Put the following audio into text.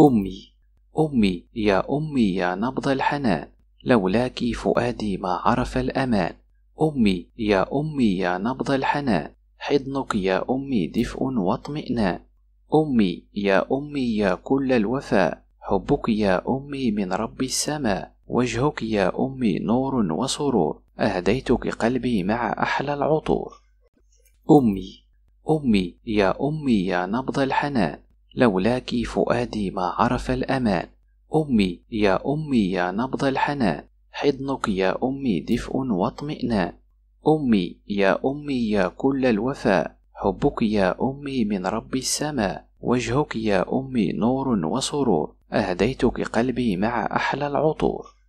أمي أمي يا أمي يا نبض الحنان لولاك فؤادي ما عرف الأمان أمي يا أمي يا نبض الحنان حضنك يا أمي دفء واطمئنان أمي يا أمي يا كل الوفاء حبك يا أمي من رب السماء وجهك يا أمي نور وسرور أهديتك قلبي مع أحلى العطور أمي أمي يا أمي يا نبض الحنان لولاك فؤادي ما عرف الأمان أمي يا أمي يا نبض الحنان حضنك يا أمي دفء واطمئنان أمي يا أمي يا كل الوفاء حبك يا أمي من رب السماء وجهك يا أمي نور وسرور أهديتك قلبي مع أحلى العطور